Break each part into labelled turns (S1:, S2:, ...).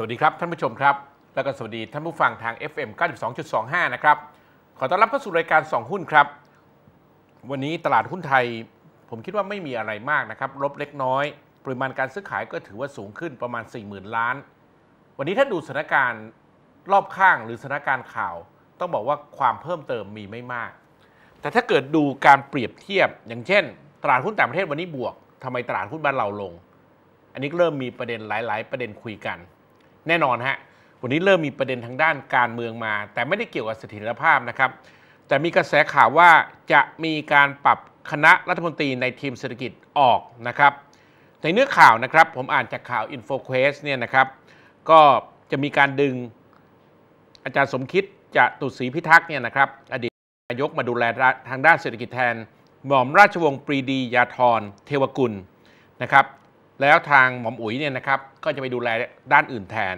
S1: สวัสดีครับท่านผู้ชมครับ แล้วก็สวัสดีท่านผู้ฟังทาง FM 92.25นะครับ ขอต้อนรับเข้าสู่รายการ 2 หุ้นครับ วันนี้ตลาดหุ้นไทยผมคิดว่าไม่มีอะไรมากนะครับลบเล็กน้อย ปริมาณการซื้อขายก็ถือว่าสูงขึ้นประมาณ 40,000 ล้าน วันนี้ถ้าดูสถานการณ์รอบข้างหรือสถานการณ์ข่าว ต้องบอกว่าความเพิ่มเติมมีไม่มาก แต่ถ้าเกิดดูการเปรียบเทียบ อย่างเช่นตลาดหุ้นต่างประเทศวันนี้บวกทำไมตลาดหุ้นบ้านเราลง อันนี้เริ่มมีประเด็นหลาย ๆประเด็นคุยกันแน่นอนฮะ วันนี้เริ่มมีประเด็นทางด้านการเมืองมา แต่ไม่ได้เกี่ยวกับเสถียรภาพนะครับ แต่มีกระแสข่าวว่าจะมีการปรับคณะรัฐมนตรีในทีมเศรษฐกิจออกนะครับ ในเนื้อข่าวนะครับ ผมอ่านจากข่าว InfoQuest เนี่ยนะครับ ก็จะมีการดึงอาจารย์สมคิดจะตุศรีพิทักษ์เนี่ยนะครับ อดีตนายกมาดูแลทางด้านเศรษฐกิจแทน หม่อมราชวงศ์ปรีดี ยาธรเทวกุลนะครับแล้วทางหมอมอุ๋ยเนี่ยนะครับก็จะไปดูแลด้านอื่นแทน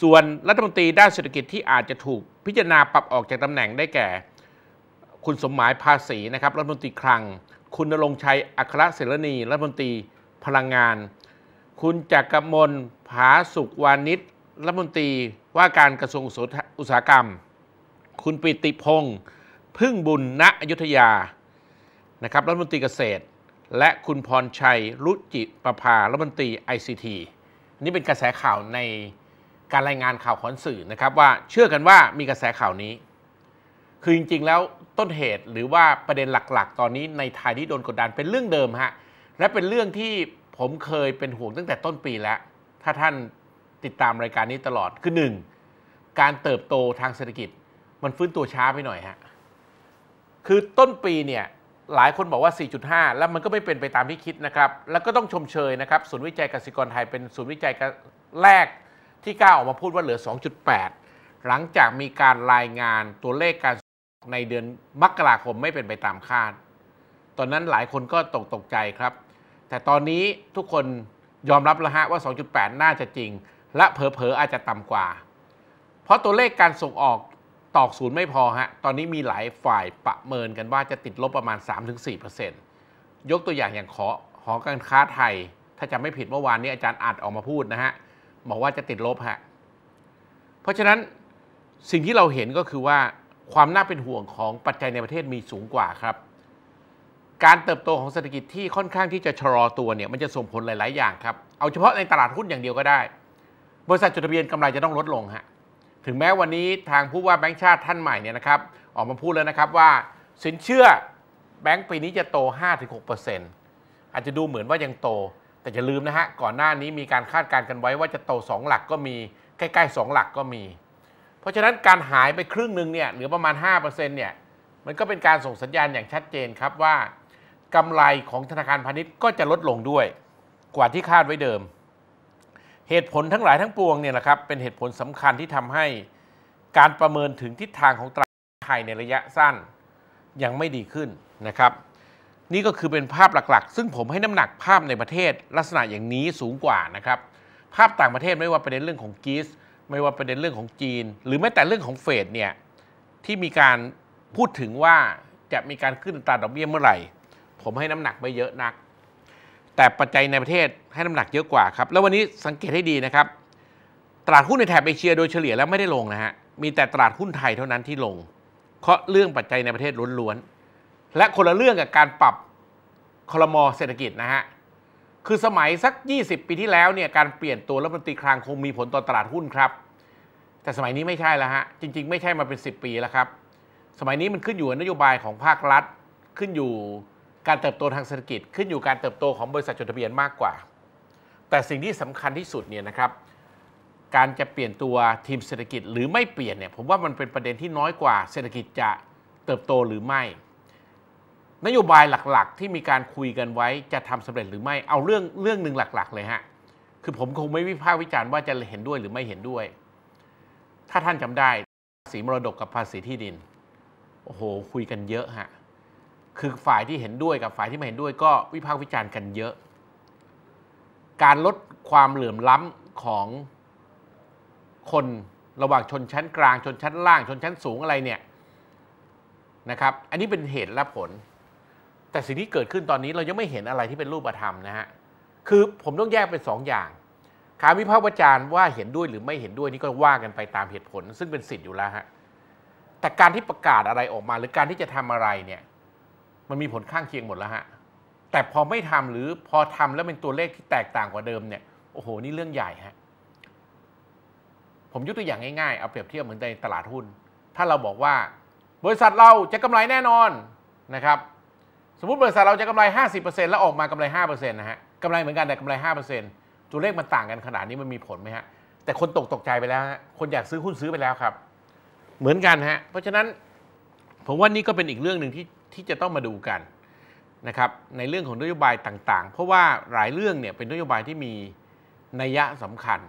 S1: ส่วนรัฐมนตรีด้านเศรษฐกิจที่อาจจะถูกพิจารณาปรับออกจากตำแหน่งได้แก่ คุณสมหมายภาษีนะครับรัฐมนตรีคลัง คุณนรงชัยอัครเสรณีรัฐมนตรีพลังงาน คุณจักรมลผาสุกวานิชรัฐมนตรีว่าการกระทรวงอุตสาหกรรม คุณปิติพงษ์พึ่งบุญณอยุธยานะครับรัฐมนตรีเกษตรและคุณพรชัยรุจิประภารัฐมนตรี ICT นี่เป็นกระแสข่าวในการรายงานข่าวของสื่อนะครับ ว่าเชื่อกันว่ามีกระแสข่าวนี้ คือจริงๆแล้วต้นเหตุหรือว่าประเด็นหลักๆ ตอนนี้ในไทยที่โดนกดดันเป็นเรื่องเดิมฮะ และเป็นเรื่องที่ผมเคยเป็นห่วงตั้งแต่ต้นปีแล้ว ถ้าท่านติดตามรายการนี้ตลอดคือหนึ่งการเติบโตทางเศรษฐกิจมันฟื้นตัวช้าไปหน่อยฮะ คือต้นปีเนี่ยหลายคนบอกว่า 4.5 แล้วมันก็ไม่เป็นไปตามที่คิดนะครับ แล้วก็ต้องชมเชยนะครับ ศูนย์วิจัยกสิกรไทยเป็น ศูนย์วิจัยแรกที่กล้าออกมาพูดว่าเหลือ 2.8 หลังจากมีการรายงานตัวเลขการในเดือนมกราคมไม่เป็นไปตามคาด ตอนนั้นหลายคนก็ตกตกใจครับ แต่ตอนนี้ทุกคนยอมรับแล้วฮะว่า 2.8 น่าจะจริง และเผลอๆอาจจะต่ำกว่า เพราะตัวเลขการส่งออกตอกศูนย์ไม่พอฮะ ตอนนี้มีหลายฝ่ายประเมินกันว่าจะติดลบประมาณ 3-4%ยกตัวอย่างอย่างขอหอการค้าไทย ถ้าจำไม่ผิดเมื่อวานนี้อาจารย์อาจออกมาพูดนะฮะบอกว่าจะติดลบฮะ เพราะฉะนั้นสิ่งที่เราเห็นก็คือว่าความน่าเป็นห่วงของปัจจัยในประเทศมีสูงกว่าครับ การเติบโตของเศรษฐกิจที่ค่อนข้างที่จะชะลอตัวเนี่ยมันจะส่งผลหลาย ๆ อย่างครับ เอาเฉพาะในตลาดหุ้นอย่างเดียวก็ได้ บริษัทจดทะเบียนกำไรจะต้องลดลงฮะถึงแม้วันนี้ทางผู้ว่าแบงค์ชาติท่านใหม่เนี่ยนะครับออกมาพูดแล้วนะครับว่า สินเชื่อแบงค์ปีนี้จะโต 5-6%อาจจะดูเหมือนว่ายังโต แต่อย่าลืมนะฮะก่อนหน้านี้มีการคาดการณ์กันไว้ว่าจะโต 2 หลักก็มีใกล้ๆ 2 หลักก็มี เพราะฉะนั้นการหายไปครึ่งหนึ่งเนี่ยหรือประมาณ 5%เนี่ย มันก็เป็นการส่งสัญญาณอย่างชัดเจนครับว่ากำไรของธนาคารพาณิชย์ก็จะลดลงด้วยกว่าที่คาดไว้เดิมเหตุผลทั้งหลายทั้งปวงเนี่ยนะครับเป็นเหตุผลสำคัญที่ทำให้การประเมินถึงทิศทางของตลาดไทยในระยะสั้นยังไม่ดีขึ้นนะครับนี่ก็คือเป็นภาพหลักๆ ซึ่งผมให้น้ำหนักภาพในประเทศลักษณะอย่างนี้สูงกว่านะครับภาพต่างประเทศไม่ว่าประเด็นเรื่องของกีสไม่ว่าประเด็นเรื่องของจีน หรือแม้แต่เรื่องของเฟดเนี่ยที่มีการพูดถึงว่าจะมีการขึ้นตราดอกเบี้ยเมื่อไหร่ ผมให้น้ำหนักไม่เยอะนักแต่ปัจจัยในประเทศให้น้ำหนักเยอะกว่าครับแล้ววันนี้สังเกตให้ดีนะครับตลาดหุ้นในแถบเอเชียโดยเฉลี่ยแล้วไม่ได้ลงนะฮะ มีแต่ตลาดหุ้นไทยเท่านั้นที่ลง เพราะเรื่องปัจจัยในประเทศล้วนๆ และคนละเรื่องกับการปรับคลมอเศรษฐกิจนะฮะคือสมัยสัก 20 ปีที่แล้วเนี่ยการเปลี่ยนตัวรัฐมนตรีคลังคงมีผลต่อตลาดหุ้นครับ แต่สมัยนี้ไม่ใช่แล้วฮะจริง ๆไม่ใช่มาเป็น 10 ปีแล้วครับ สมัยนี้มันขึ้นอยู่นโยบายของภาครัฐขึ้นอยู่การเติบโตทางเศรษฐกิจขึ้นอยู่การเติบโตของบริษัทจดทะเบียนมากกว่า แต่สิ่งที่สำคัญที่สุดเนี่ยนะครับ การจะเปลี่ยนตัวทีมเศรษฐกิจหรือไม่เปลี่ยนเนี่ยผมว่ามันเป็นประเด็นที่น้อยกว่าเศรษฐกิจจะเติบโตหรือไม่ นโยบายหลักๆที่มีการคุยกันไว้จะทำสำเร็จหรือไม่เอาเรื่องเรื่องหนึ่งหลัก ๆ เลยฮะคือผมคงไม่วิพากษ์วิจารณ์ว่าจะเห็นด้วยหรือไม่เห็นด้วย ถ้าท่านจำได้ภาษีมรดกกับภาษีที่ดินโอ้โหคุยกันเยอะฮะคือฝ่ายที่เห็นด้วยกับฝ่ายที่ไม่เห็นด้วยก็วิพากษ์วิจารณ์กันเยอะ การลดความเหลื่อมล้ำของคนระหว่างชนชั้นกลางชนชั้น ล่างชนชั้นสูงอะไรเนี่ยนะครับ อันนี้เป็นเหตุและผล แต่สิ่งที่เกิดขึ้นตอนนี้เรายังไม่เห็นอะไรที่เป็นรูปธรรมนะฮะคือผมต้องแยกเป็น 2ออย่างการวิพากษ์วิจารณ์ว่าเห็นด้วยหรือไม่เห็นด้วยนี่ก็ว่ากันไปตามเหตุผล ซึ่งเป็นสิทธิ์อยู่แล้วฮะแต่การที่ประกาศอะไรออกมาหรือการที่จะทำอะไรเนี่ยมันมีผลข้างเคียงหมดแล้วฮะ แต่พอไม่ทำหรือพอทำแล้วเป็นตัวเลขที่แตกต่างกว่าเดิมเนี่ย โอ้โห นี่เรื่องใหญ่ฮะ ผมยกตัวอย่างง่ายๆ เอาเปรียบเทียบเหมือนในตลาดหุ้น ถ้าเราบอกว่า บริษัทเราจะกำไรแน่นอนนะครับ สมมติบริษัทเราจะกำไร50%แล้วออกมากำไร5%นะฮะกำไรเหมือนกันแต่กำไร5%ตัวเลขมันต่างกันขนาดนี้มันมีผลไหมฮะ แต่คนตกตกใจไปแล้วฮะ คนอยากซื้อหุ้นซื้อไปแล้วครับ เหมือนกันฮะ เพราะฉะนั้นผมว่านี่ก็เป็นอีกเรื่องหนึ่งที่ที่จะต้องมาดูกันนะครับในเรื่องของนโยบายต่าง ๆ เพราะว่าหลายเรื่องเนี่ยเป็นนโยบายที่มี นัยสำคัญ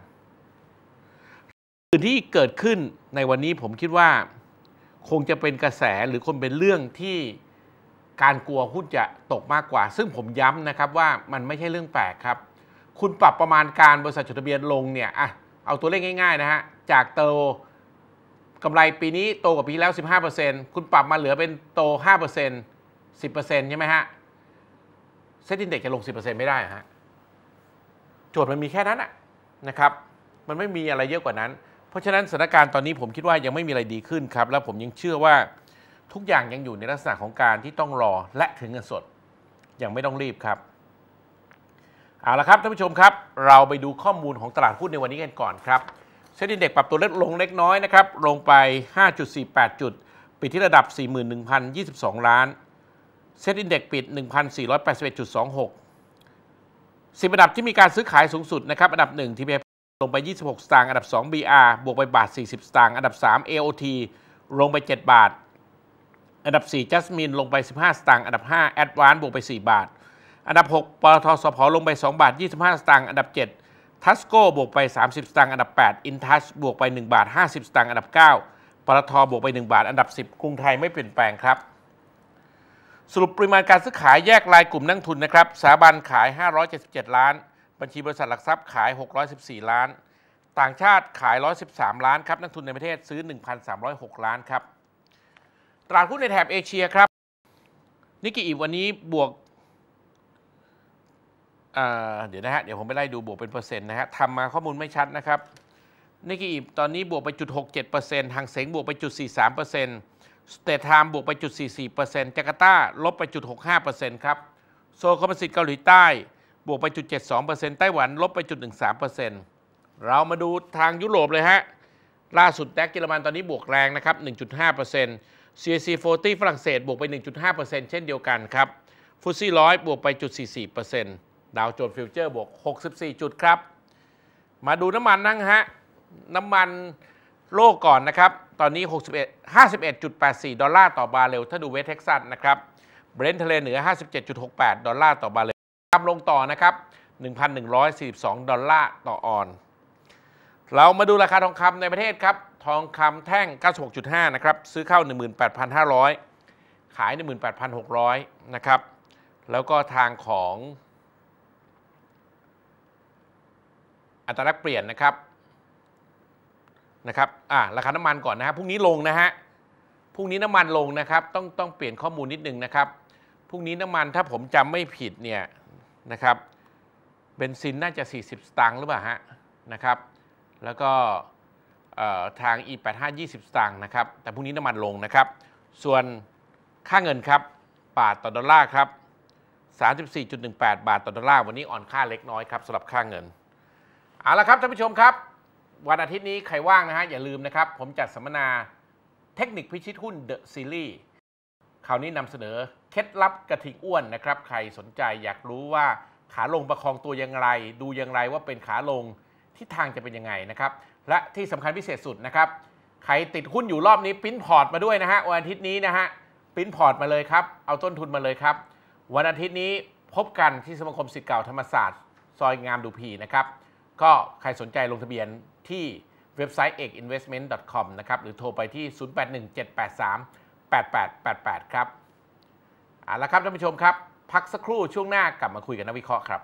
S1: สื่นที่เกิดขึ้นในวันนี้ผมคิดว่าคงจะเป็นกระแสหรือคนเป็นเรื่องที่การกลัวหุ้นจะตกมากกว่า ซึ่งผมย้ำนะครับว่ามันไม่ใช่เรื่องแปลกครับ คุณปรับประมาณการบริษัทจดทะเบียนลงเนี่ยอ่ะเอาตัวเลขง่าย ๆ นะฮะ จากเติกำไรปีนี้โตกว่าปีแล้ว 15%คุณปรับมาเหลือเป็นโต 5% 10%ใช่ไหมฮะ เซ็นินเด็กจะลง 10%ไม่ได้ฮะ โจทย์มันมีแค่นั้นอะนะครับ มันไม่มีอะไรเยอะกว่านั้น เพราะฉะนั้นสถานการณ์ตอนนี้ผมคิดว่ายังไม่มีอะไรดีขึ้นครับ แล้วผมยังเชื่อว่าทุกอย่างยังอยู่ในลักษณะของการที่ต้องรอและถึงเงินสดยังไม่ต้องรีบครับ เอาละครับท่านผู้ชมครับ เราไปดูข้อมูลของตลาดหุ้นในวันนี้กันก่อนครับเซ็นดินเด็กปรับตัวลดลงเล็กน้อยนะครับ ลงไป 5.48 จุด ปิดที่ระดับ 41,022 ล้าน เซ็นดินเด็กปิด 1,481.26 10อันดับที่มีการซื้อขายสูงสุดนะครับอันดับ1 TPI ลงไป 26 สตางค์อันดับ 2 BR บวกไปบาท 40 สตางค์อันดับ 3 AOT ลงไป 7 บาท อันดับ 4 Jasmine ลงไป 15 สตางค์อันดับ 5 Advance บวกไป 4 บาท อันดับ6ปตทสพลงไป 2 บาท 25สตางค์อันดับ 7ทัสโก้บวกไป 30สตางค์ อันดับ8อินทัช บวกไป 1 บาท 50สตางค์ อันดับ 9ปตทบวกไป 1 บาท อันดับ 10 กรุงไทยไม่เปลี่ยนแปลงครับ สรุปปริมาณการซื้อขายแยกรายกลุ่มนักทุนนะครับสถาบันขาย 577 ล้าน บัญชีบริษัทหลักทรัพย์ขาย 614 ล้าน ต่างชาติขาย 113 ล้านครับ นักทุนในประเทศซื้อ 1,306 ล้านครับ ตลาดหุ้นในแถบเอเชียครับ นิกกี้อีวันนี้บวกเดี๋ยวนะฮะ เดี๋ยวผมไปไล่ดูบวกเป็นเปอร์เซ็นต์นะฮะทำมาข้อมูลไม่ชัดนะครับ นิกกี้ตอนนี้บวกไปจุดหกเจ็ดเปอร์เซ็นต์ฮังเซ็งบวกไปจุดสี่สามเปอร์เซ็นต์สเตทาม บวกไปจุดสี่สี่เปอร์เซ็นต์จาการ์ตาลบไปจุดหกห้าเปอร์เซ็นต์ครับ โซลคอมพสิตเกาหลีใต้ บวกไปจุดเจ็ดสองเปอร์เซ็นต์ไต้หวัน ลบไปจุดหนึ่งสามเปอร์เซ็นต์เรามาดูทางยุโรปเลยฮะ ล่าสุดแดกเยอรมันตอนนี้บวกแรงนะครับหนึ่งจุดห้าเปอร์เซ็นต์ซีเซีโฟร์ตี้ฝรั่งเศสบวกไปหนึ่งจุดห้าเปอร์เซ็นต์เช่นเดียวกันครับฟุตซี่ร้อยบวกไปจุดสี่สี่เปอร์เซ็นต์ดาวโจนส์ฟิวเจอร์บวก64 จุดครับ มาดูน้ำมันนั่งฮะน้ำมันโลกก่อนนะครับ ตอนนี้61 51.84 ดอลลาร์ต่อบาร์เรลถ้าดูเวสเท็กซัสนะครับเบรนท์ทะเลเหนือ57.68 ดอลลาร์ต่อบาร์เรลตามลงต่อนะครับ 1,142 ดอลลาร์ต่อออน เรามาดูราคาทองคำในประเทศครับ ทองคำแท่ง 96.5 นะครับ ซื้อเข้า 18,500 ขาย 18,600นะครับ แล้วก็ทางของอัตราแลกเปลี่ยนนะครับนะครับอ่าราคาน้ำมันก่อนนะฮะพรุ่งนี้ลงนะฮะพรุ่งนี้น้ำมันลงนะครับต้องต้องเปลี่ยนข้อมูลนิดนึงนะครับพรุ่งนี้น้ำมันถ้าผมจำไม่ผิดเนี่ยนะครับเบนซินน่าจะ 40 สตางค์หรือเปล่าฮะนะครับแล้วก็ทาง E85 20สตางค์นะครับ แต่พรุ่งนี้น้ำมันลงนะครับส่วนค่าเงินครับบาทต่อดอลลาร์ครับ 34.18บาทต่อดอลลาร์วันนี้อ่อนค่าเล็กน้อยครับสำหรับค่าเงินเอาละครับท่านผู้ชมครับ วันอาทิตย์นี้ใครว่างนะฮะอย่าลืมนะครับ ผมจัดสัมมนาเทคนิคพิชิตหุ้นเดอะซีรีส์คราวนี้นำเสนอเคล็ดลับกระทิงอ้วนนะครับใครสนใจอยากรู้ว่าขาลงประคองตัวอย่างไร ดูอย่างไรว่าเป็นขาลงทิศทางจะเป็นยังไงนะครับ และที่สำคัญพิเศษสุดนะครับใครติดหุ้นอยู่รอบนี้ปิ้นพอร์ตมาด้วยนะฮะวันอาทิตย์นี้นะฮะปิ้นพอร์ตมาเลยครับ เอาต้นทุนมาเลยครับ วันอาทิตย์นี้พบกันที่สมาคมสิทธิ์เก่าธรรมศาสตร์ซอยงามดูพีนะครับก็ใครสนใจลงทะเบียนที่เว็บไซต์ eginvestment.com นะครับหรือโทรไปที่ 0817838888 ครับเอาละครับท่านผู้ชมครับ พักสักครู่ช่วงหน้ากลับมาคุยกันนักวิเคราะห์ครับ